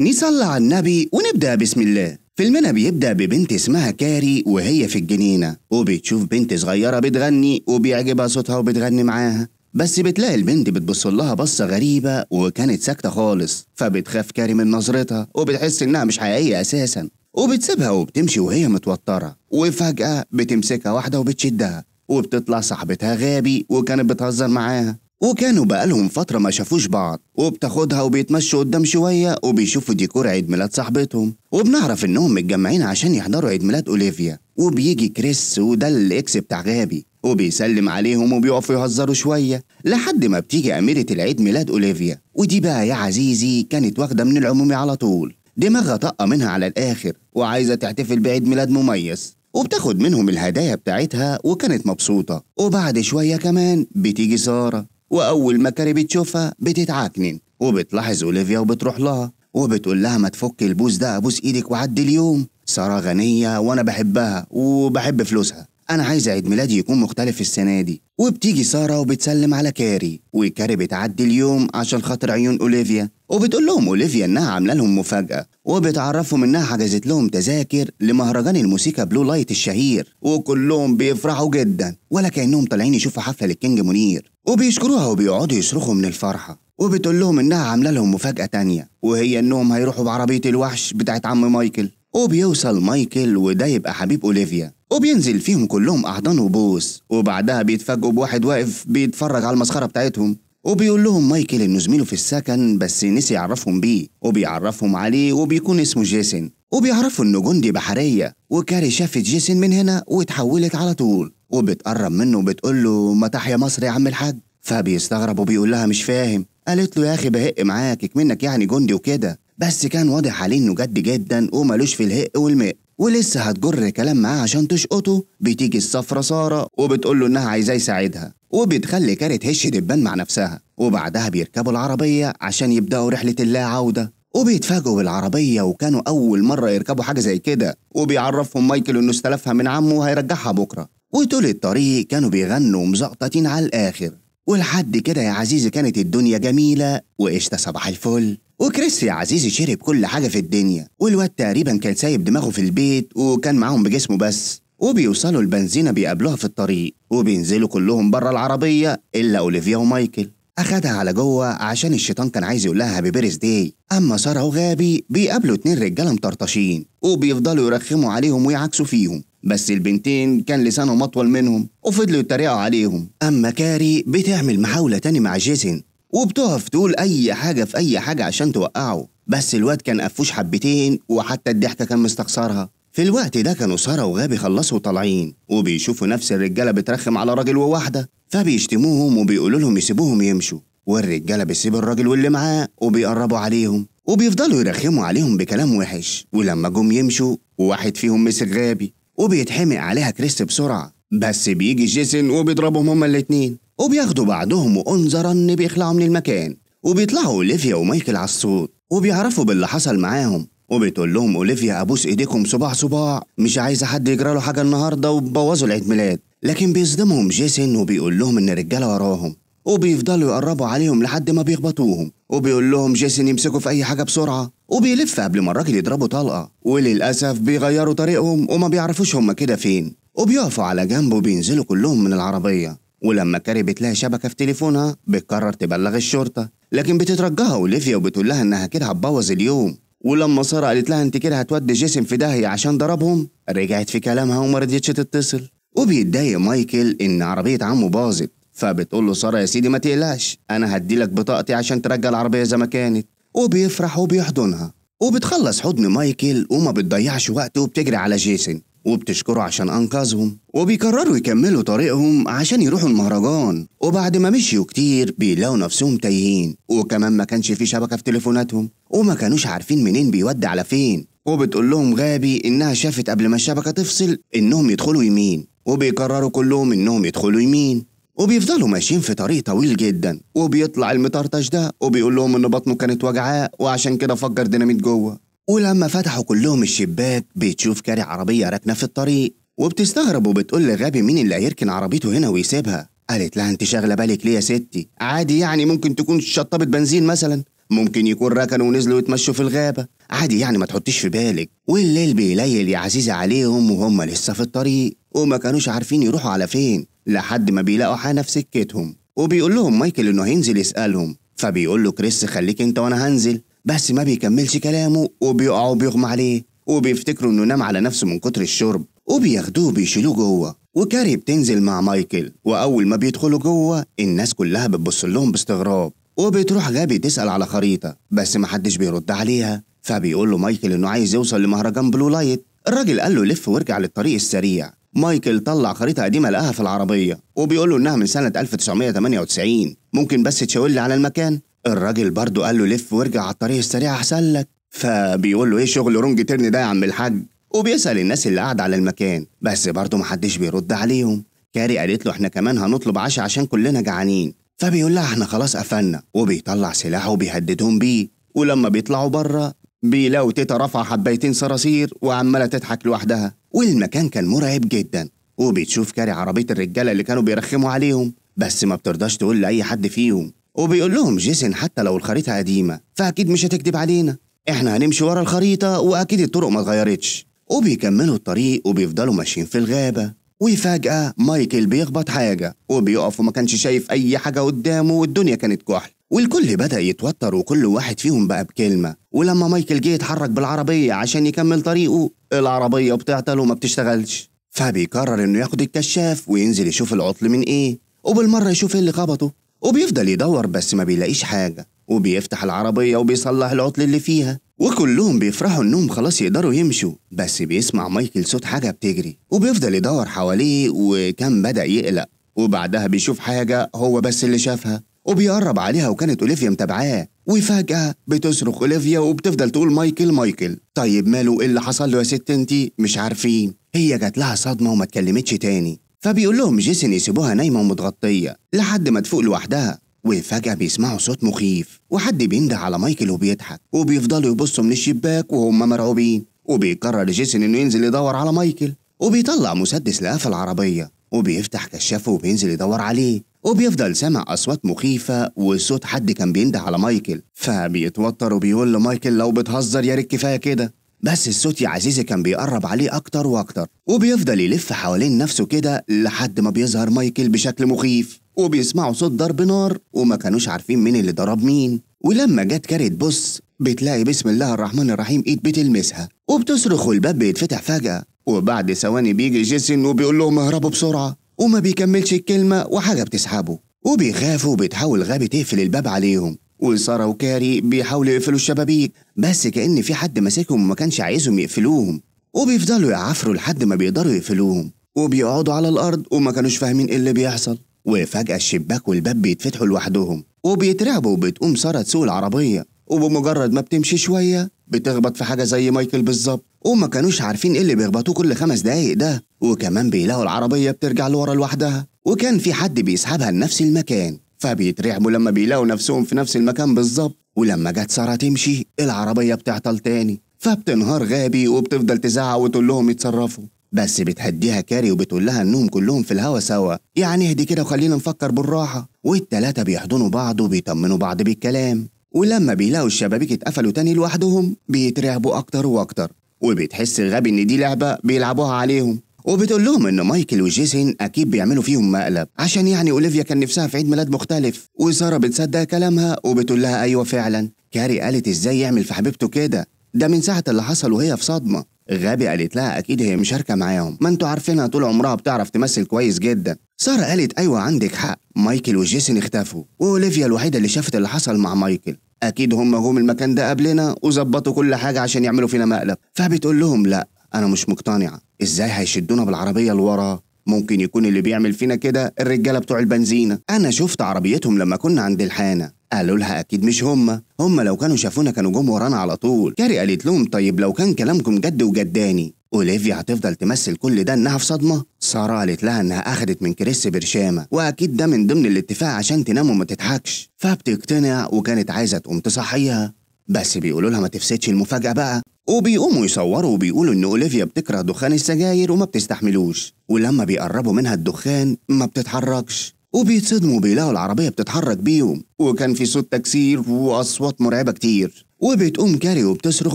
نصلى على النبي ونبدأ بسم الله فيلمنا بيبدأ ببنت اسمها كاري وهي في الجنينة وبتشوف بنت صغيرة بتغني وبيعجبها صوتها وبتغني معاها بس بتلاقي البنت بتبص لها بصة غريبة وكانت ساكتة خالص فبتخاف كاري من نظرتها وبتحس إنها مش حقيقية أساسا وبتسيبها وبتمشي وهي متوترة وفجأة بتمسكها واحدة وبتشدها وبتطلع صاحبتها غابي وكانت بتهزر معاها وكانوا بقالهم فترة ما شافوش بعض وبتاخدها وبيتمشوا قدام شوية وبيشوفوا ديكور عيد ميلاد صاحبتهم وبنعرف انهم متجمعين عشان يحضروا عيد ميلاد اوليفيا وبيجي كريس وده الاكس بتاع غابي وبيسلم عليهم وبيقفوا يهزروا شوية لحد ما بتيجي أميرة العيد ميلاد أوليفيا ودي بقى يا عزيزي كانت واخدة من العمومي على طول دماغها طاقة منها على الآخر وعايزة تحتفل بعيد ميلاد مميز وبتاخد منهم الهدايا بتاعتها وكانت مبسوطة وبعد شوية كمان بتيجي سارة وأول ما كاري بتشوفها بتتعكنن وبتلاحظ أوليفيا وبتروح لها وبتقول لها ما تفك البوس ده أبوس إيدك وعدي اليوم سارة غنية وأنا بحبها وبحب فلوسها أنا عايز عيد ميلادي يكون مختلف السنة دي وبتيجي سارة وبتسلم على كاري وكاري بتعدي اليوم عشان خاطر عيون أوليفيا وبتقول لهم أوليفيا إنها عاملة لهم مفاجأة وبتعرفهم إنها حجزت لهم تذاكر لمهرجان الموسيقى بلو لايت الشهير وكلهم بيفرحوا جدا ولا كأنهم طالعين يشوفوا حفلة للكينج منير وبيشكروها وبيقعدوا يصرخوا من الفرحة وبتقول لهم إنها عاملة لهم مفاجأة تانية وهي إنهم هيروحوا بعربية الوحش بتاعت عم مايكل وبيوصل مايكل وده يبقى حبيب أوليفيا وبينزل فيهم كلهم أحضان وبوس وبعدها بيتفاجئوا بواحد واقف بيتفرج على المسخرة بتاعتهم وبيقول لهم مايكل انه زميله في السكن بس نسي يعرفهم بيه وبيعرفهم عليه وبيكون اسمه جيسن وبيعرفوا انه جندي بحريه وكاري شافت جيسن من هنا واتحولت على طول وبتقرب منه وبتقول له ما تحيا مصر يا عم الحاج فبيستغرب وبيقول لها مش فاهم قالت له يا اخي بهق معاك منك يعني جندي وكده بس كان واضح عليه انه جد جدا ومالوش في الهق والمق ولسه هتجر كلام معاه عشان تشقطه بتيجي الصفرة سارة وبتقول له إنها عايزاه يساعدها وبتخلي كارت هش دبان مع نفسها وبعدها بيركبوا العربية عشان يبدأوا رحلة اللا عودة وبيتفاجئوا بالعربية وكانوا أول مرة يركبوا حاجة زي كده وبيعرفهم مايكل إنه استلفها من عمه وهيرجعها بكرة وطول الطريق كانوا بيغنوا ومزقططين على الآخر ولحد كده يا عزيزي كانت الدنيا جميلة وقشطة صباح الفل وكريس يا عزيزي شرب كل حاجة في الدنيا والواد تقريبا كان سايب دماغه في البيت وكان معاهم بجسمه بس وبيوصلوا البنزينة بيقابلوها في الطريق وبينزلوا كلهم بره العربية إلا أوليفيا ومايكل أخدها على جوه عشان الشيطان كان عايز يقولها هابي بيرث داي أما سارة وغابي بيقابلوا اتنين رجالة مطرطشين وبيفضلوا يرخموا عليهم ويعكسوا فيهم بس البنتين كان لسانهم أطول منهم وفضلوا يتريقوا عليهم أما كاري بتعمل محاولة تاني مع جيسن وبتقف تقول أي حاجة في أي حاجة عشان توقعه بس الواد كان قفوش حبتين وحتى الضحكة كان مستخسرها في الوقت ده كانوا سارة وغابي خلصوا طالعين وبيشوفوا نفس الرجالة بترخم على راجل وواحدة فبيشتموهم وبيقولوا لهم يسيبوهم يمشوا والرجالة بتسيب الراجل واللي معاه وبيقربوا عليهم وبيفضلوا يرخموا عليهم بكلام وحش ولما جم يمشوا واحد فيهم مسك غابي وبيتحمق عليها كريس بسرعة بس بيجي جيسون وبيضربهم هما الاتنين وبياخدوا بعضهم وأنظرا إن بيخلعوا من المكان وبيطلعوا أوليفيا ومايكل على الصوت وبيعرفوا باللي حصل معاهم وبتقول لهم أوليفيا أبوس إيديكم صباع صباع مش عايزة حد يجرى له حاجة النهاردة وبوظوا العيد ميلاد لكن بيصدمهم جيسون وبيقول لهم إن الرجالة وراهم وبيفضلوا يقربوا عليهم لحد ما بيخبطوهم وبيقول لهم جيسون يمسكوا في أي حاجة بسرعة وبيلف قبل ما الراجل يضربه طلقة وللأسف بيغيروا طريقهم وما بيعرفوش هما كده فين وبيقفوا على جنب وبينزلوا كلهم من العربية ولما كاري بتلاقي شبكة في تليفونها بتقرر تبلغ الشرطة لكن بتترجاها أوليفيا وبتقول لها إنها كده هتبوظ اليوم ولما سارة قالت لها أنت كده هتودي جسم في داهية عشان ضربهم رجعت في كلامها وما رضيتش تتصل وبيتضايق مايكل إن عربية عمه باظت فبتقول له سارة يا سيدي ما تقلقش أنا هديلك بطاقتي عشان ترجع العربية زي ما كانت وبيفرح وبيحضنها وبتخلص حضن مايكل وما بتضيعش وقته وبتجري على جيسون وبتشكره عشان أنقذهم وبيقرروا يكملوا طريقهم عشان يروحوا المهرجان وبعد ما مشيوا كتير بيلاقوا نفسهم تايهين وكمان ما كانش في شبكة في تليفوناتهم وما كانوش عارفين منين بيودي على فين وبتقول لهم غابي إنها شافت قبل ما الشبكة تفصل إنهم يدخلوا يمين وبيقرروا كلهم إنهم يدخلوا يمين وبيفضلوا ماشيين في طريق طويل جدا وبيطلع المطرطش ده وبيقول لهم ان بطنه كانت وجعاه وعشان كده فجر ديناميت جوه ولما فتحوا كلهم الشباك بتشوف كاري عربية راكنة في الطريق وبتستغرب وبتقول لغابي مين اللي هيركن عربيته هنا ويسيبها قالت لها انت شاغله بالك ليه يا ستي عادي يعني ممكن تكون شطابة بنزين مثلا ممكن يكون ركنوا ونزلوا يتمشوا في الغابة عادي يعني ما تحطيش في بالك والليل بيليل يا عزيزي عليهم وهم لسه في الطريق وما كانوش عارفين يروحوا على فين لحد ما بيلاقوا حاجة في سكتهم وبيقول لهم مايكل إنه هينزل يسألهم فبيقول له كريس خليك أنت وأنا هنزل بس ما بيكملش كلامه وبيقعوا بيغمى عليه وبيفتكروا إنه نام على نفسه من كتر الشرب وبياخدوه بيشيلوه جوه وكاري بتنزل مع مايكل وأول ما بيدخلوا جوه الناس كلها بتبص لهم باستغراب وبتروح غابي تسأل على خريطة بس ما حدش بيرد عليها فبيقول له مايكل إنه عايز يوصل لمهرجان بلو لايت الراجل قال له لف وارجع للطريق السريع مايكل طلع خريطة قديمة لقاها في العربية وبيقول له إنها من سنة 1998 ممكن بس تشاور لي على المكان الراجل برضه قال له لف وارجع على الطريق السريع أحسن لك فبيقول له إيه شغل رونج ترن ده يا عم الحاج وبيسأل الناس اللي قاعدة على المكان بس برضه محدش بيرد عليهم كاري قالت له إحنا كمان هنطلب عشاء عشان كلنا جعانين فبيقول لها إحنا خلاص قفلنا وبيطلع سلاحه وبيهددهم بيه ولما بيطلعوا بره بيلا وتيتا رافعة حبايتين صراصير وعمالة تضحك لوحدها والمكان كان مرعب جدا وبتشوف كاري عربية الرجالة اللي كانوا بيرخموا عليهم بس ما بترضاش تقول لأي حد فيهم وبيقول لهم جيسن حتى لو الخريطة قديمة فأكيد مش هتكدب علينا إحنا هنمشي ورا الخريطة وأكيد الطرق ما اتغيرتش وبيكملوا الطريق وبيفضلوا ماشيين في الغابة وفجأة مايكل بيخبط حاجة وبيقف وما كانش شايف أي حاجة قدامه والدنيا كانت كحل والكل بدأ يتوتر وكل واحد فيهم بقى بكلمة ولما مايكل جه يتحرك بالعربية عشان يكمل طريقه العربية بتعطل وما بتشتغلش فبيقرر انه ياخد الكشاف وينزل يشوف العطل من ايه وبالمرة يشوف ايه اللي خبطه وبيفضل يدور بس ما بيلاقيش حاجة وبيفتح العربية وبيصلح العطل اللي فيها وكلهم بيفرحوا انهم خلاص يقدروا يمشوا بس بيسمع مايكل صوت حاجة بتجري وبيفضل يدور حواليه وكان بدأ يقلق وبعدها بيشوف حاجة هو بس اللي شافها وبيقرب عليها وكانت أوليفيا متابعاه وفجأة بتصرخ أوليفيا وبتفضل تقول مايكل مايكل طيب ماله إيه اللي حصل له يا ست انتي مش عارفين هي جات لها صدمة وما اتكلمتش تاني فبيقول لهم جيسون يسيبوها نايمة ومتغطية لحد ما تفوق لوحدها وفجأة بيسمعوا صوت مخيف وحد بينده على مايكل وبيضحك وبيفضلوا يبصوا من الشباك وهم مرعوبين وبيقرر جيسون انه ينزل يدور على مايكل وبيطلع مسدس لقفل العربية وبيفتح كشافه وبينزل يدور عليه وبيفضل سامع أصوات مخيفة وصوت حد كان بينده على مايكل فبيتوتر وبيقول لمايكل لو بتهزر يا ريت كفاية كده بس الصوت يا عزيزي كان بيقرب عليه أكتر وأكتر وبيفضل يلف حوالين نفسه كده لحد ما بيظهر مايكل بشكل مخيف وبيسمعوا صوت ضرب نار وما كانوش عارفين مين اللي ضرب مين ولما جت كاري تبص بتلاقي بسم الله الرحمن الرحيم ايد بتلمسها وبتصرخ والباب بيتفتح فجأة وبعد ثواني بيجي جيسن وبيقول لهم اهربوا بسرعة وما بيكملش الكلمة وحاجة بتسحبه وبيخافوا وبتحاول غابي تقفل الباب عليهم وسارة وكاري بيحاولوا يقفلوا الشبابيك بس كأن في حد ماسكهم وما كانش عايزهم يقفلوهم وبيفضلوا يعفروا لحد ما بيقدروا يقفلوهم وبيقعدوا على الأرض وما كانوش فاهمين إيه اللي بيحصل وفجأة الشباك والباب بيتفتحوا لوحدهم وبيترعبوا وبتقوم سارة تسوق العربية وبمجرد ما بتمشي شوية بتخبط في حاجة زي مايكل بالظبط وما كانوش عارفين ايه اللي بيخبطوه كل خمس دقايق ده وكمان بيلاقوا العربية بترجع لورا لوحدها وكان في حد بيسحبها لنفس المكان فبيترعبوا لما بيلاقوا نفسهم في نفس المكان بالظبط ولما جت سارة تمشي العربية بتعطل تاني فبتنهار غابي وبتفضل تزعق وتقول لهم يتصرفوا بس بتهديها كاري وبتقول لها انهم كلهم في الهوا سوا يعني اهدي كده وخلينا نفكر بالراحه والتلاتة بيحضنوا بعض وبيطمنوا بعض بالكلام ولما بيلاقوا الشبابيك اتقفلوا تاني لوحدهم بيترعبوا اكتر واكتر وبتحس غبي ان دي لعبه بيلعبوها عليهم وبتقول لهم ان مايكل وجيسون اكيد بيعملوا فيهم مقلب عشان يعني اوليفيا كان نفسها في عيد ميلاد مختلف وساره بتصدق كلامها وبتقول لها ايوه فعلا كاري قالت ازاي يعمل في حبيبته كده ده من ساعه اللي حصل وهي في صدمه غابي قالت لها أكيد هي مشاركة معاهم ما انتوا عارفينها طول عمرها بتعرف تمثل كويس جدا سارة قالت أيوة عندك حق مايكل وجيسون اختفوا وأوليفيا الوحيدة اللي شافت اللي حصل مع مايكل أكيد هم جم المكان ده قبلنا وظبطوا كل حاجة عشان يعملوا فينا مقلب فبتقول لهم لأ أنا مش مقتنعة إزاي هيشدونا بالعربية لورا ممكن يكون اللي بيعمل فينا كده الرجالة بتوع البنزينة أنا شفت عربيتهم لما كنا عند الحانة قالوا لها أكيد مش هما هما لو كانوا شافونا كانوا جم ورانا على طول كاري قالت لهم طيب لو كان كلامكم جد وجداني أوليفيا هتفضل تمثل كل ده إنها في صدمة سارة قالت لها إنها أخدت من كريس برشامة وأكيد ده من ضمن الاتفاق عشان تنام وما تضحكش فبتقتنع وكانت عايزة تقوم تصحيها بس بيقولوا لها ما تفسدش المفاجأة بقى وبيقوموا يصوروا وبيقولوا إن أوليفيا بتكره دخان السجاير وما بتستحملوش ولما بيقربوا منها الدخان ما بتتحركش وبيتصدموا بيلاقوا العربية بتتحرك بيهم وكان في صوت تكسير وأصوات مرعبة كتير وبتقوم كاري وبتصرخ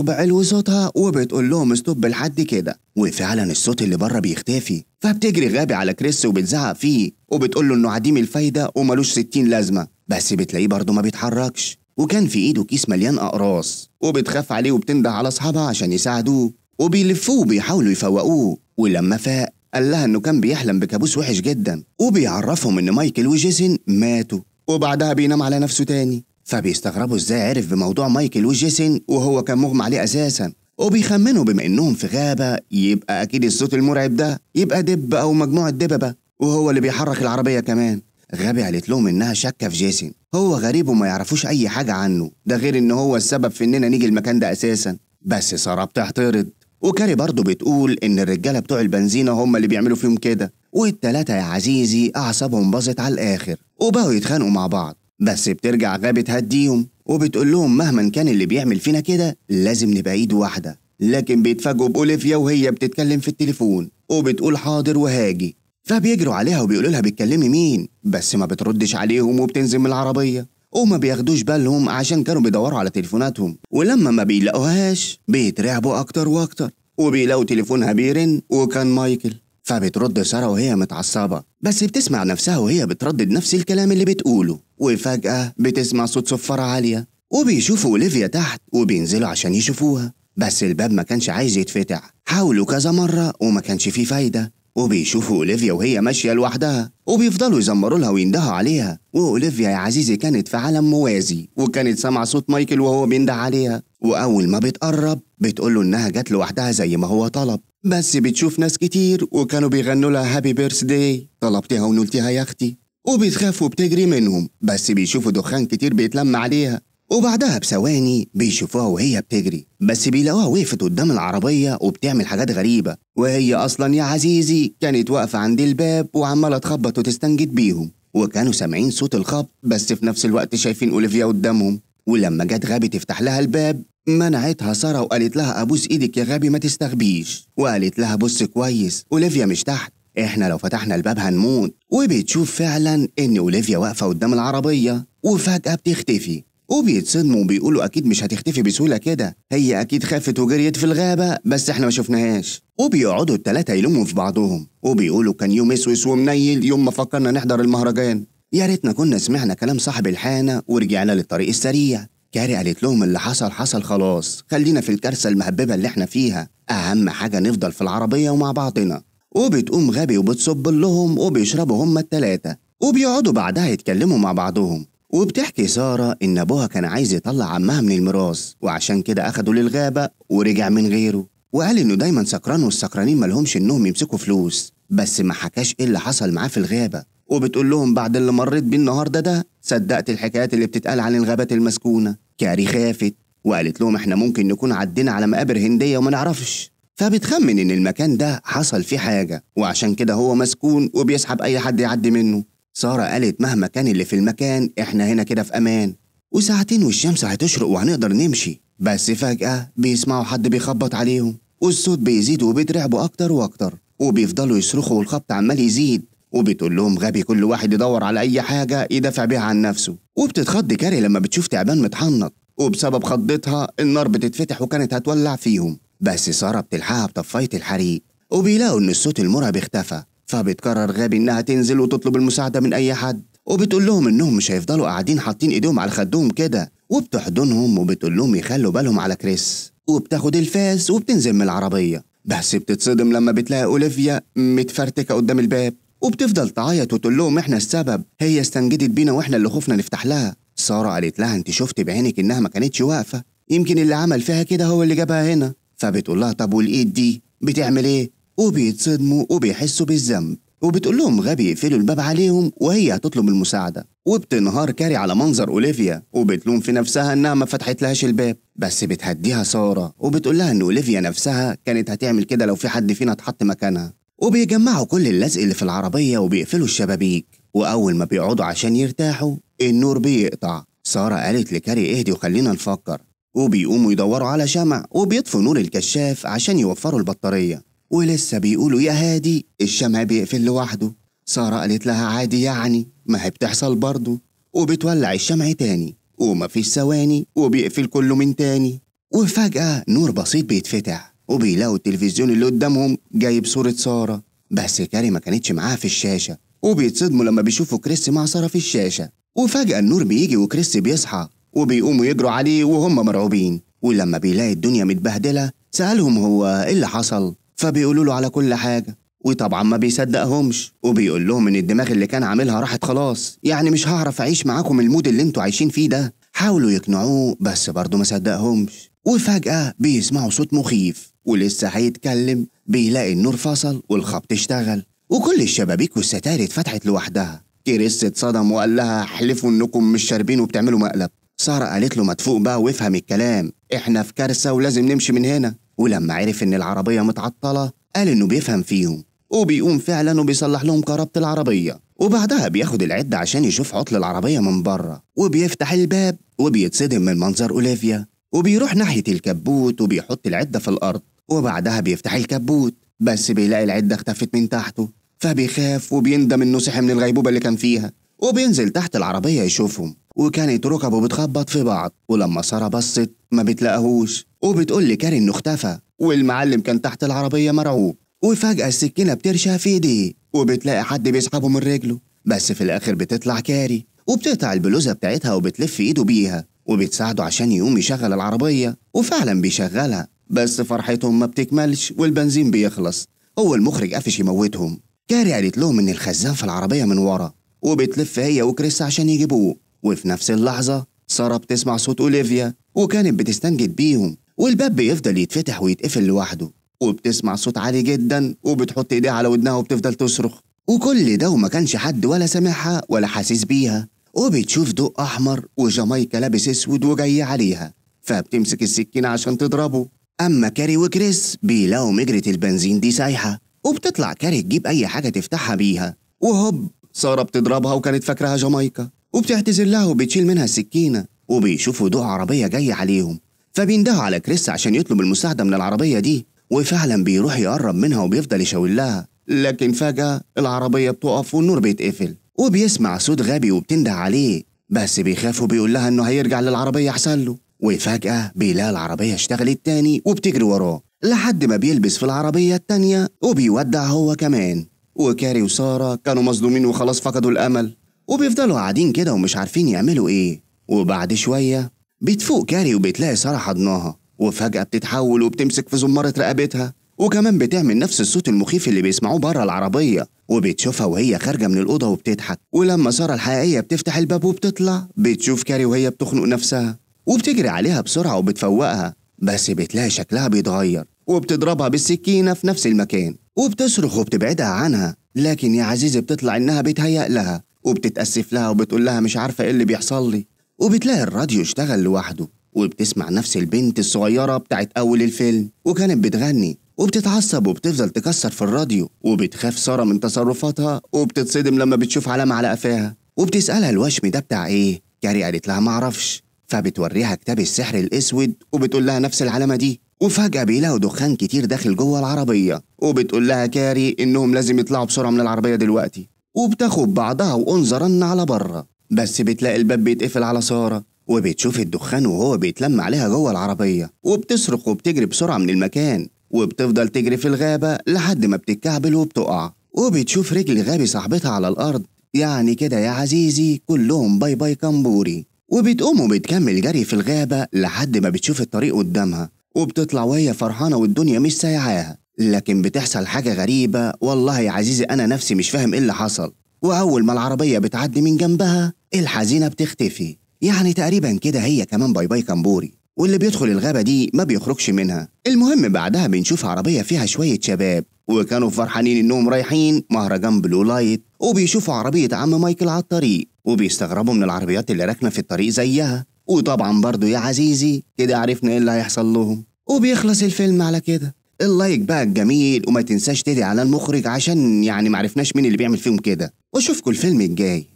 بعلو صوتها وبتقول لهم ستوب لحد كده وفعلا الصوت اللي بره بيختفي فبتجري غابي على كريس وبتزعق فيه وبتقول له انه عديم الفايدة وملوش ستين لازمة بس بتلاقيه برضه ما بيتحركش وكان في ايده كيس مليان اقراص وبتخاف عليه وبتنده على اصحابها عشان يساعدوه وبيلفوه وبيحاولوا يفوقوه ولما فاق قال لها انه كان بيحلم بكابوس وحش جدا وبيعرفهم ان مايكل وجيسن ماتوا وبعدها بينام على نفسه تاني فبيستغربوا ازاي عرف بموضوع مايكل وجيسن وهو كان مغمى عليه اساسا وبيخمنوا بما انهم في غابه يبقى اكيد الصوت المرعب ده يبقى دب او مجموعه دببه وهو اللي بيحرك العربيه كمان غابي قالت لهم إنها شاكة في جيسن هو غريب وما يعرفوش أي حاجة عنه ده غير إن هو السبب في إننا نيجي المكان ده أساسا بس سارة بتعترض وكاري برضه بتقول إن الرجالة بتوع البنزينة هم اللي بيعملوا فيهم كده والتلاتة يا عزيزي أعصابهم باظت على الآخر وبقوا يتخانقوا مع بعض بس بترجع غابة تهديهم وبتقول لهم مهما كان اللي بيعمل فينا كده لازم نبقى إيد واحدة لكن بيتفاجئوا بأوليفيا وهي بتتكلم في التليفون وبتقول حاضر وهاجي فبيجروا عليها وبيقولوا لها بتكلمي مين بس ما بتردش عليهم وبتنزل من العربية وما بياخدوش بالهم عشان كانوا بيدوروا على تليفوناتهم ولما ما بيلاقوهاش بيترعبوا أكتر وأكتر وبيلاقوا تليفونها بيرن وكان مايكل فبترد سارة وهي متعصبة بس بتسمع نفسها وهي بتردد نفس الكلام اللي بتقوله وفجأة بتسمع صوت صفارة عالية وبيشوفوا أوليفيا تحت وبينزلوا عشان يشوفوها بس الباب ما كانش عايز يتفتح حاولوا كذا مرة وما كانش فيه فايدة وبيشوفوا أوليفيا وهي ماشية لوحدها وبيفضلوا يزمروا لها ويندهوا عليها وأوليفيا يا عزيزي كانت في عالم موازي وكانت سامعة صوت مايكل وهو بينده عليها وأول ما بتقرب بتقول له إنها جت لوحدها زي ما هو طلب بس بتشوف ناس كتير وكانوا بيغنوا لها هابي بيرث داي طلبتها ونلتها يا أختي وبتخاف وبتجري منهم بس بيشوفوا دخان كتير بيتلم عليها وبعدها بثواني بيشوفوها وهي بتجري بس بيلاقوها وقفت قدام العربية وبتعمل حاجات غريبة وهي أصلا يا عزيزي كانت واقفة عند الباب وعمالة تخبط وتستنجد بيهم وكانوا سامعين صوت الخبط بس في نفس الوقت شايفين أوليفيا قدامهم ولما جت غابي تفتح لها الباب منعتها سارة وقالت لها أبوس إيدك يا غابي ما تستخبيش وقالت لها بص كويس أوليفيا مش تحت احنا لو فتحنا الباب هنموت وبتشوف فعلا ان اوليفيا واقفه قدام العربيه وفجاه بتختفي وبيتصدموا وبيقولوا اكيد مش هتختفي بسهوله كده هي اكيد خافت وجريت في الغابه بس احنا ما شفناهاش وبيقعدوا التلاتة يلموا في بعضهم وبيقولوا كان يوم اسوس ومنيل يوم ما فكرنا نحضر المهرجان يا ريتنا كنا سمعنا كلام صاحب الحانة ورجعنا للطريق السريع كاري قالت لهم اللي حصل حصل خلاص خلينا في الكارثة المهببة اللي احنا فيها أهم حاجة نفضل في العربية ومع بعضنا وبتقوم غبي وبتصب لهم وبيشربوا هما التلاتة وبيقعدوا بعدها يتكلموا مع بعضهم وبتحكي سارة إن أبوها كان عايز يطلع عمها من الميراث وعشان كده أخده للغابة ورجع من غيره وقال إنه دايما سكران والسكرانين مالهمش إنهم يمسكوا فلوس بس ما حكاش إيه اللي حصل معاه في الغابة وبتقول لهم بعد اللي مريت بيه النهارده ده صدقت الحكايات اللي بتتقال عن الغابات المسكونة كاري خافت وقالت لهم إحنا ممكن نكون عدينا على مقابر هندية وما نعرفش فبتخمن إن المكان ده حصل فيه حاجة وعشان كده هو مسكون وبيسحب أي حد يعدي منه سارة قالت مهما كان اللي في المكان إحنا هنا كده في أمان وساعتين والشمس هتشرق وهنقدر نمشي بس فجأة بيسمعوا حد بيخبط عليهم والصوت بيزيد وبيترعبوا أكتر وأكتر وبيفضلوا يصرخوا والخبط عمال يزيد وبتقول لهم غبي كل واحد يدور على أي حاجة يدافع بيها عن نفسه وبتتخض كاري لما بتشوف تعبان متحنط وبسبب خضتها النار بتتفتح وكانت هتولع فيهم بس سارة بتلحقها بطفاية الحريق وبيلاقوا إن الصوت المرعب اختفى فبتقرر غابي إنها تنزل وتطلب المساعدة من أي حد وبتقول لهم إنهم مش هيفضلوا قاعدين حاطين إيديهم على خدهم كده وبتحضنهم وبتقول لهم يخلوا بالهم على كريس وبتاخد الفاس وبتنزل من العربية بس بتتصدم لما بتلاقي أوليفيا متفرتكة قدام الباب وبتفضل تعيط وتقول لهم إحنا السبب هي استنجدت بينا وإحنا اللي خفنا نفتح لها سارة قالت لها أنت شفت بعينك إنها ما كانتش واقفة يمكن اللي عمل فيها كده هو اللي جابها هنا فبتقول لها طب والإيد دي بتعمل إيه وبيتصدموا وبيحسوا بالذنب وبتقول لهم غبي يقفلوا الباب عليهم وهي هتطلب المساعدة وبتنهار كاري على منظر أوليفيا وبتلوم في نفسها إنها ما فتحت لهاش الباب بس بتهديها سارة وبتقول لها إن أوليفيا نفسها كانت هتعمل كده لو في حد فينا اتحط مكانها وبيجمعوا كل اللزق اللي في العربية وبيقفلوا الشبابيك وأول ما بيقعدوا عشان يرتاحوا النور بيقطع سارة قالت لكاري اهدي وخلينا نفكر وبيقوموا يدوروا على شمع وبيطفوا نور الكشاف عشان يوفروا البطارية ولسه بيقولوا يا هادي الشمع بيقفل لوحده سارة قالت لها عادي يعني ما هي بتحصل برضه وبتولع الشمع تاني ومفيش ثواني وبيقفل كله من تاني وفجأة نور بسيط بيتفتح وبيلاقوا التلفزيون اللي قدامهم جايب صورة سارة بس كاري ما كانتش معاها في الشاشة وبيتصدموا لما بيشوفوا كريس مع سارة في الشاشة وفجأة النور بيجي وكريس بيصحى وبيقوموا يجروا عليه وهم مرعوبين ولما بيلاقي الدنيا متبهدلة سألهم هو إيه اللي حصل فبيقولوا له على كل حاجة وطبعا ما بيصدقهمش وبيقول لهم ان الدماغ اللي كان عاملها راحت خلاص يعني مش هعرف اعيش معاكم المود اللي انتوا عايشين فيه ده حاولوا يقنعوه بس برضه ما صدقهمش وفجأة بيسمعوا صوت مخيف ولسه هيتكلم بيلاقي النور فصل والخبط اشتغل وكل الشبابيك والستاير اتفتحت لوحدها كريس اتصدم وقال لها احلفوا انكم مش شاربين وبتعملوا مقلب سارة قالت له ما تفوق بقى وافهم الكلام احنا في كارثة ولازم نمشي من هنا ولما عرف إن العربية متعطلة قال إنه بيفهم فيهم وبيقوم فعلا وبيصلح لهم كهربة العربية وبعدها بياخد العدة عشان يشوف عطل العربية من بره وبيفتح الباب وبيتصدم من منظر أوليفيا وبيروح ناحية الكبوت وبيحط العدة في الأرض وبعدها بيفتح الكبوت بس بيلاقي العدة اختفت من تحته فبيخاف وبيندم إنه صحي من الغيبوبة اللي كان فيها وبينزل تحت العربية يشوفهم وكانت ركبه بتخبط في بعض ولما سارة بصت ما بتلاقهوش وبتقول لكاري انه اختفى والمعلم كان تحت العربية مرعوب وفجأة السكينة بترشق في ايديه وبتلاقي حد بيسحبه من رجله بس في الآخر بتطلع كاري وبتقطع البلوزة بتاعتها وبتلف ايده بيها وبتساعده عشان يقوم يشغل العربية وفعلا بيشغلها بس فرحتهم ما بتكملش والبنزين بيخلص هو المخرج قفش يموتهم كاري قالت لهم ان الخزان في العربية من ورا وبتلف هي وكريس عشان يجيبوه وفي نفس اللحظة سارة بتسمع صوت أوليفيا وكانت بتستنجد بيهم والباب بيفضل يتفتح ويتقفل لوحده وبتسمع صوت عالي جدا وبتحط ايديها على ودنها وبتفضل تصرخ وكل ده وما كانش حد ولا سامعها ولا حاسس بيها وبتشوف ضوء أحمر وجامايكا لابس أسود وجاي عليها فبتمسك السكينة عشان تضربه أما كاري وكريس بيلاقوا مجرة البنزين دي سايحة وبتطلع كاري تجيب أي حاجة تفتحها بيها وهوب سارة بتضربها وكانت فاكراها جامايكا وبتعتذر لها وبتشيل منها السكينة وبيشوفوا ضوء عربية جاية عليهم فبينده على كريس عشان يطلب المساعدة من العربية دي وفعلا بيروح يقرب منها وبيفضل يشاور لها لكن فجأة العربية بتقف والنور بيتقفل وبيسمع صوت غبي وبتنده عليه بس بيخاف وبيقول لها انه هيرجع للعربية احسن له وفجأة بيلاقي العربية اشتغلت تاني وبتجري وراه لحد ما بيلبس في العربية التانية وبيودع هو كمان وكاري وسارة كانوا مصدومين وخلاص فقدوا الأمل وبيفضلوا قاعدين كده ومش عارفين يعملوا ايه وبعد شوية بتفوق كاري وبتلاقي سارة حضناها وفجأة بتتحول وبتمسك في زمارة رقبتها وكمان بتعمل نفس الصوت المخيف اللي بيسمعوه بره العربية وبتشوفها وهي خارجة من الأوضة وبتضحك ولما سارة الحقيقية بتفتح الباب وبتطلع بتشوف كاري وهي بتخنق نفسها وبتجري عليها بسرعة وبتفوقها بس بتلاقي شكلها بيتغير وبتضربها بالسكينة في نفس المكان وبتصرخ وبتبعدها عنها لكن يا عزيزي بتطلع إنها بتهيأ لها وبتتأسف لها وبتقول لها مش عارفة إيه اللي بيحصل لي وبتلاقي الراديو اشتغل لوحده وبتسمع نفس البنت الصغيرة بتاعت أول الفيلم وكانت بتغني وبتتعصب وبتفضل تكسر في الراديو وبتخاف سارة من تصرفاتها وبتتصدم لما بتشوف علامة على قفاها وبتسألها الوشم ده بتاع إيه؟ كاري قالت لها معرفش فبتوريها كتاب السحر الأسود وبتقول لها نفس العلامة دي وفجأة بيلاقوا دخان كتير داخل جوه العربية وبتقول لها كاري إنهم لازم يطلعوا بسرعة من العربية دلوقتي وبتاخد بعضها وانظرن على بره بس بتلاقي الباب بيتقفل على ساره وبتشوف الدخان وهو بيتلم عليها جوه العربيه وبتصرخ وبتجري بسرعه من المكان وبتفضل تجري في الغابه لحد ما بتتكعبل وبتقع وبتشوف رجل غابي صاحبتها على الارض يعني كده يا عزيزي كلهم باي باي كمبوري وبتقوم وبتكمل جري في الغابه لحد ما بتشوف الطريق قدامها وبتطلع وهي فرحانه والدنيا مش سايعاها لكن بتحصل حاجة غريبة والله يا عزيزي أنا نفسي مش فاهم إيه اللي حصل وأول ما العربية بتعدي من جنبها الحزينة بتختفي يعني تقريبا كده هي كمان باي باي كمبوري واللي بيدخل الغابة دي ما بيخرجش منها المهم بعدها بنشوف عربية فيها شوية شباب وكانوا فرحانين انهم رايحين مهرجان بلو لايت وبيشوفوا عربية عم مايكل على الطريق وبيستغربوا من العربيات اللي راكنة في الطريق زيها وطبعا برضو يا عزيزي كده عرفنا ايه اللي هيحصل لهم وبيخلص الفيلم على كده اللايك بقى الجميل وما تنساش تدعي على المخرج عشان يعني معرفناش مين اللي بيعمل فيهم كده واشوفكوا الفيلم الجاي